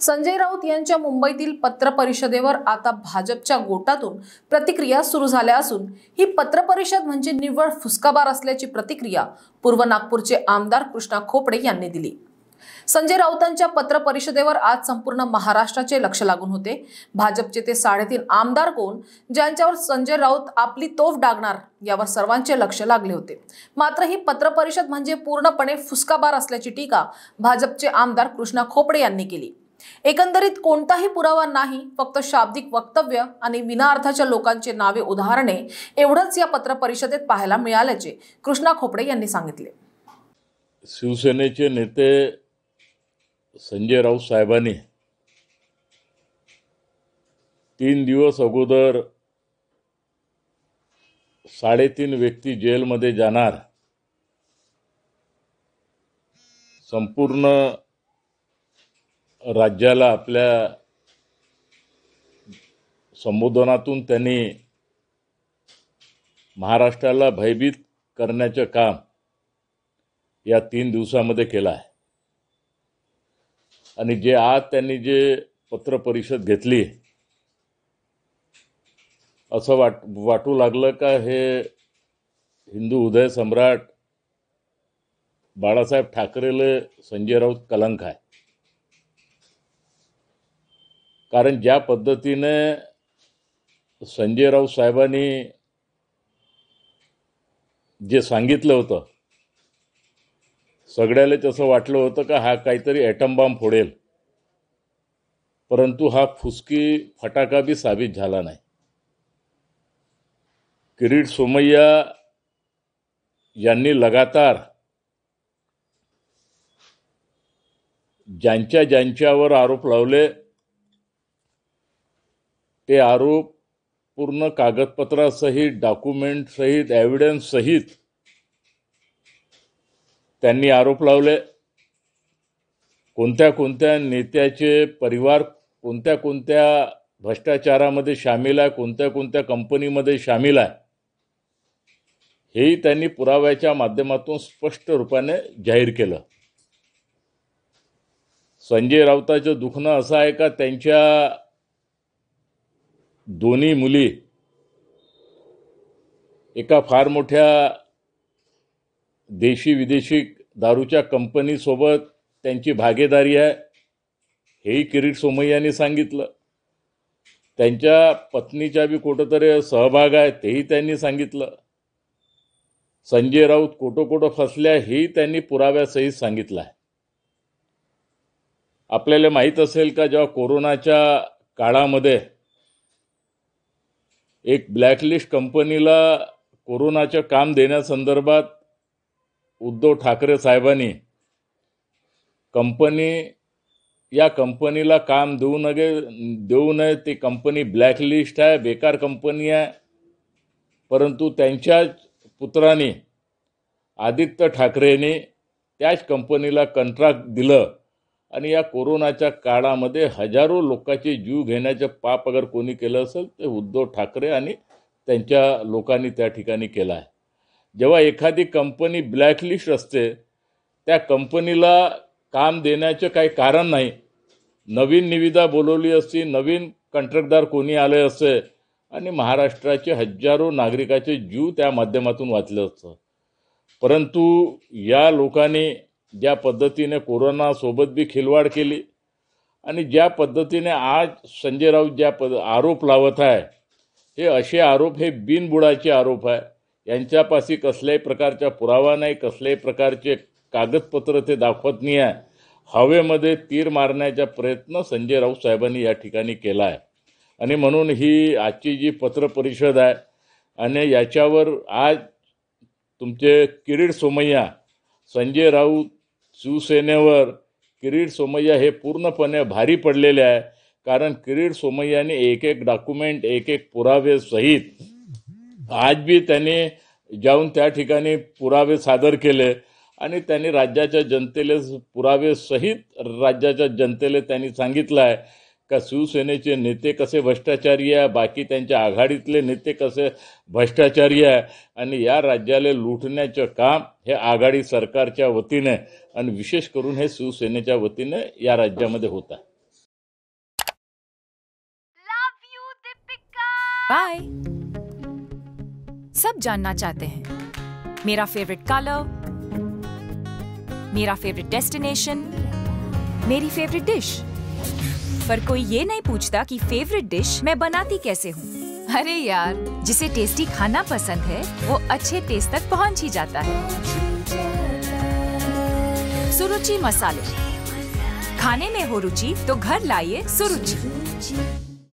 संजय राऊत यांच्या मुंबईतील पत्रपरिषदेवर आता भाजपच्या गोटातून प्रतिक्रिया सुरू झाल्या असून ही पत्रपरिषद म्हणजे निव्वळ फुसकाबार असल्याची प्रतिक्रिया पूर्व नागपूरचे आमदार कृष्णा खोपडे यांनी दिली संजय राऊतांच्या पत्रपरिषदेवर आज संपूर्ण महाराष्ट्राचे लक्ष लागून होते भाजपचे ते साडेतीन आमदार कोण ज्यांच्यावर संजय राऊत आपली तोफ डागणार यावर सर्वांचे लक्ष लागले होते मात्र ही पत्रपरिषद म्हणजे पूर्णपणे फुसकाबार असल्याची टीका भाजपचे आमदार कृष्णा खोपडे यांनी केली एकंदरीत कोणताही पुरावा नाही फक्त शाब्दिक वक्तव्य आणि विनाअर्थाच्या लोकांचे नावे उदाहरणे एवढंच या पत्र परिषदेत पाहायला मिळाल्याचे कृष्णा खोपडे यांनी सांगितले शिवसेनेचे नेते संजय राऊत साहेबांनी तीन दिवस अगोदर साडेतीन व्यक्ती जेलमध्ये जाणार संपूर्ण राज्याला आपल्या संबोधनातून त्यांनी महाराष्ट्राला भयभीत करण्याचं काम या तीन दिवसामध्ये केलं आहे आणि जे आज त्यांनी जे पत्रपरिषद घेतली असं वाट वाटू लागलं का हे हिंदू उदय सम्राट बाळासाहेब ठाकरेले संजय राऊत कलंक आहे कारण ज्या पद्धतीने संजय राऊत साहेबांनी जे सांगितलं होतं सगळ्याला तसं वाटलं होतं का हा काहीतरी ॲटम बॉम्ब फोडेल परंतु हा फुसकी फटाका बी साबित झाला नाही किरीट सोमय्या यांनी लगातार ज्यांच्या ज्यांच्यावर आरोप लावले ते आरोप पूर्ण कागदपत्रासहित डॉक्युमेंटसहित सहित त्यांनी आरोप लावले कोणत्या कोणत्या नेत्याचे परिवार कोणत्या कोणत्या भ्रष्टाचारामध्ये सामील आहे कोणत्या कोणत्या कंपनीमध्ये सामील आहे हेही त्यांनी पुराव्याच्या माध्यमातून स्पष्ट रूपाने जाहीर केलं संजय राऊताचं दुखणं असं आहे का त्यांच्या दोन्ही मुली एका फार मोठ्या देशी विदेशी दारूच्या कंपनीसोबत त्यांची भागीदारी आहे हेही किरीट सोमय्यानी सांगितलं त्यांच्या पत्नीच्या बी कुठंतरी सहभाग आहे तेही त्यांनी सांगितलं संजय राऊत कोटो कोटो फसल्या हेही त्यांनी पुराव्यासहित सांगितलं आहे आपल्याला माहीत असेल का जेव्हा कोरोनाच्या काळामध्ये एक ब्लॅकलिस्ट कंपनीला कोरोनाचं काम देण्यासंदर्भात उद्धव ठाकरे साहेबांनी कंपनी या कंपनीला काम देऊ नये देऊ नये ती कंपनी ब्लॅकलिस्ट आहे बेकार कंपनी आहे परंतु त्यांच्याच पुत्राने आदित्य ठाकरेने त्याच कंपनीला कंट्रॅक्ट दिलं आणि या कोरोनाच्या काळामध्ये हजारो लोकांचे जीव घेण्याचं पाप अगर कोणी केलं असेल ते उद्धव ठाकरे आणि त्यांच्या लोकांनी त्या ठिकाणी केलं आहे जेव्हा एखादी कंपनी ब्लॅकलिस्ट असते त्या कंपनीला काम देण्याचं काही कारण नाही नवीन निविदा बोलवली असती नवीन कंत्राटदार कोणी आले असते आणि महाराष्ट्राचे हजारो नागरिकाचे जीव त्या माध्यमातून वाचले असतं परंतु या लोकांनी ज्या पद्धतीने कोरोनासोबत बी खिलवाड केली आणि ज्या पद्धतीने आज संजय राऊत ज्या पद आरोप लावत आहे हे असे आरोप हे बिनबुडाचे आरोप आहे यांच्यापाशी कसल्याही प्रकारचा पुरावा नाही कसल्याही प्रकारचे कागदपत्र ते दाखवत नाही आहे हवेमध्ये तीर मारण्याचा प्रयत्न संजय राऊत साहेबांनी या ठिकाणी केला आहे आणि म्हणून ही आजची जी पत्रपरिषद आहे आणि याच्यावर आज तुमचे किरीट सोमय्या संजय राऊत शिवसेनेवर किरीट सोमय्या हे पूर्णपणे भारी पडलेले आहे कारण किरीट सोमय्याने एक एक डॉक्युमेंट एक एक पुरावे सहित आज बी त्यांनी जाऊन त्या ठिकाणी पुरावे सादर केले आणि त्यांनी राज्याच्या जनतेले पुरावे सहित राज्याच्या जनतेला त्यांनी सांगितलं आहे का शिवसेनेचे नेते कसे भ्रष्टाचारी आहे बाकी त्यांच्या आघाडीतले नेते कसे भ्रष्टाचारी आहे आणि या राज्याला लुटण्याचं काम हे आघाडी सरकारच्या वतीने आणि विशेष करून हे शिवसेनेच्या वतीने या राज्यामध्ये होत आहे बाय सब जानना चाहते हैं मेरा फेवरेट कलर मेरा फेवरेट डेस्टिनेशन मेरी फेवरेट डिश पर कोई ये नहीं पूछता कि फेवरेट डिश मैं बनाती कैसे हूँ अरे यार जिसे टेस्टी खाना पसंद है वो अच्छे टेस्ट तक पहुँच ही जाता है सुरुचि मसाले खाने में हो रुचि तो घर लाइए सुरुचि